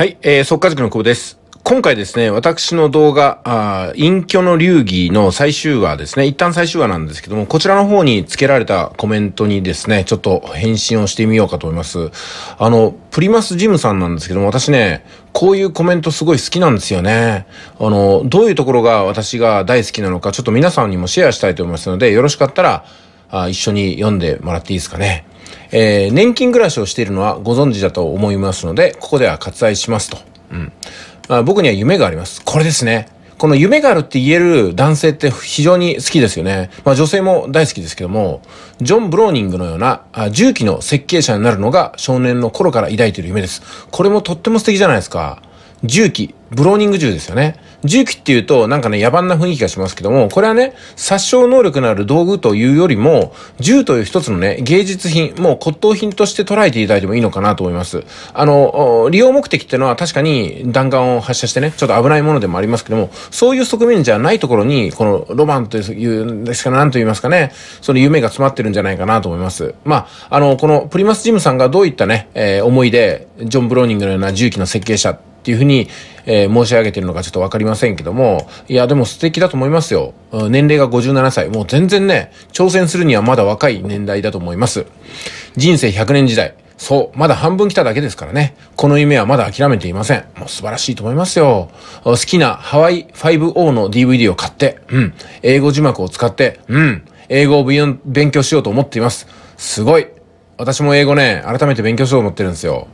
はい、えー、速稼塾の久保です。今回ですね、私の動画、あ隠居の流儀の最終話ですね、一旦最終話なんですけども、こちらの方に付けられたコメントにですね、ちょっと返信をしてみようかと思います。あの、プリマスジムさんなんですけども、私ね、こういうコメントすごい好きなんですよね。あの、どういうところが私が大好きなのか、ちょっと皆さんにもシェアしたいと思いますので、よろしかったら、あ一緒に読んでもらっていいですかね。えー、年金暮らしをしているのはご存知だと思いますので、ここでは割愛しますと。うん。まあ、僕には夢があります。これですね。この夢があるって言える男性って非常に好きですよね。まあ女性も大好きですけども、ジョン・ブローニングのような重機の設計者になるのが少年の頃から抱いている夢です。これもとっても素敵じゃないですか。重機、ブローニング銃ですよね。銃器っていうと、なんかね、野蛮な雰囲気がしますけども、これはね、殺傷能力のある道具というよりも、銃という一つのね、芸術品、もう骨董品として捉えていただいてもいいのかなと思います。あの、利用目的っていうのは確かに弾丸を発射してね、ちょっと危ないものでもありますけども、そういう側面じゃないところに、このロマンという、ですか、ら何と言いますかね、その夢が詰まってるんじゃないかなと思います。まあ、あの、このプリマスジムさんがどういったね、えー、思いで、ジョン・ブローニングのような銃器の設計者っていうふうに、えー、申し上げてるのかちょっとわかりませんけども、いや、でも素敵だと思いますよ。年齢が57歳。もう全然ね、挑戦するにはまだ若い年代だと思います。人生100年時代。そう、まだ半分来ただけですからね。この夢はまだ諦めていません。もう素晴らしいと思いますよ。好きなハワイ 5O の DVD を買って、うん。英語字幕を使って、うん。英語を勉強しようと思っています。すごい。私も英語ね、改めて勉強しようと思ってるんですよ。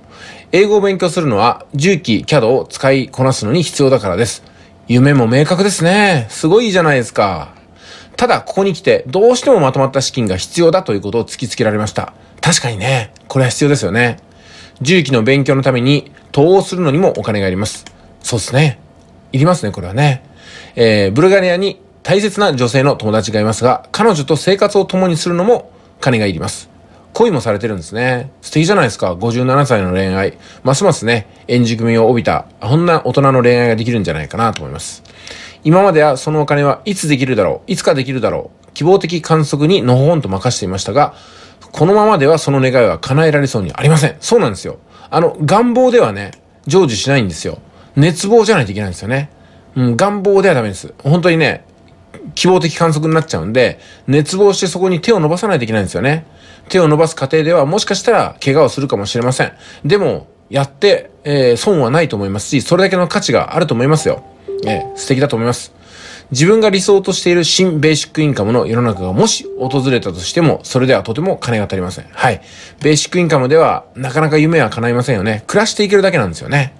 英語を勉強するのは、重機、CAD を使いこなすのに必要だからです。夢も明確ですね。すごいじゃないですか。ただ、ここに来て、どうしてもまとまった資金が必要だということを突きつけられました。確かにね、これは必要ですよね。重機の勉強のために、投資するのにもお金が要ります。そうですね。いりますね、これはね。えー、ブルガリアに大切な女性の友達がいますが、彼女と生活を共にするのも金がいります。恋もされてるんですね。素敵じゃないですか。57歳の恋愛。ますますね、演じ組を帯びた、こんな大人の恋愛ができるんじゃないかなと思います。今まではそのお金はいつできるだろう、いつかできるだろう、希望的観測にのほほんと任していましたが、このままではその願いは叶えられそうにありません。そうなんですよ。あの、願望ではね、成就しないんですよ。熱望じゃないといけないんですよね。うん、願望ではダメです。本当にね、希望的観測になっちゃうんで、熱望してそこに手を伸ばさないといけないんですよね。手を伸ばす過程ではもしかしたら怪我をするかもしれません。でも、やって、えー、損はないと思いますし、それだけの価値があると思いますよ。えー、素敵だと思います。自分が理想としている新ベーシックインカムの世の中がもし訪れたとしても、それではとても金が足りません。はい。ベーシックインカムでは、なかなか夢は叶いませんよね。暮らしていけるだけなんですよね。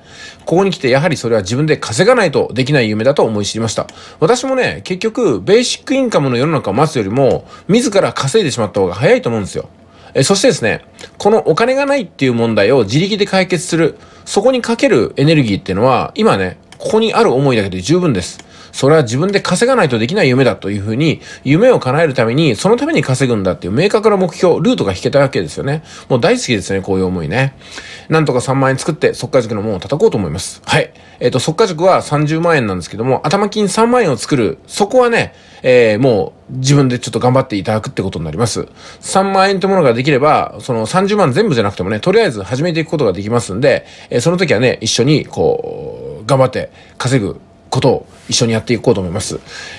ここに来てやはりそれは自分で稼がないとできない夢だと思い知りました。私もね、結局、ベーシックインカムの世の中を待つよりも、自ら稼いでしまった方が早いと思うんですよ。えそしてですね、このお金がないっていう問題を自力で解決する、そこにかけるエネルギーっていうのは、今ね、ここにある思いだけで十分です。それは自分で稼がないとできない夢だというふうに、夢を叶えるために、そのために稼ぐんだっていう明確な目標、ルートが引けたわけですよね。もう大好きですね、こういう思いね。なんとか3万円作って、速化塾の門を叩こうと思います。はい。えっ、ー、と、速化塾は30万円なんですけども、頭金3万円を作る、そこはね、えー、もう自分でちょっと頑張っていただくってことになります。3万円ってものができれば、その30万全部じゃなくてもね、とりあえず始めていくことができますんで、えー、その時はね、一緒にこう、頑張って稼ぐことを一緒にやっていこうと思います。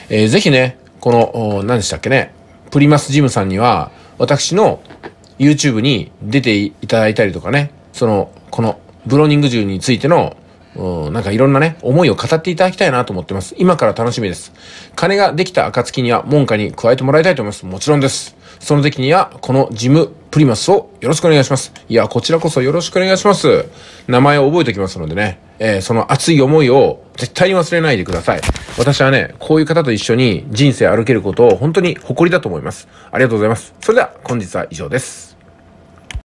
えー、ぜひね、この、何でしたっけね、プリマスジムさんには、私の YouTube に出ていただいたりとかね、その、このブローニング銃についての、なんかいろんなね、思いを語っていただきたいなと思ってます。今から楽しみです。金ができた暁には文化に加えてもらいたいと思います。もちろんです。その時には、このジムプリマスをよろしくお願いします。いや、こちらこそよろしくお願いします。名前を覚えておきますのでね、えー、その熱い思いを絶対に忘れないでください。私はね、こういう方と一緒に人生歩けることを本当に誇りだと思います。ありがとうございます。それでは、本日は以上です。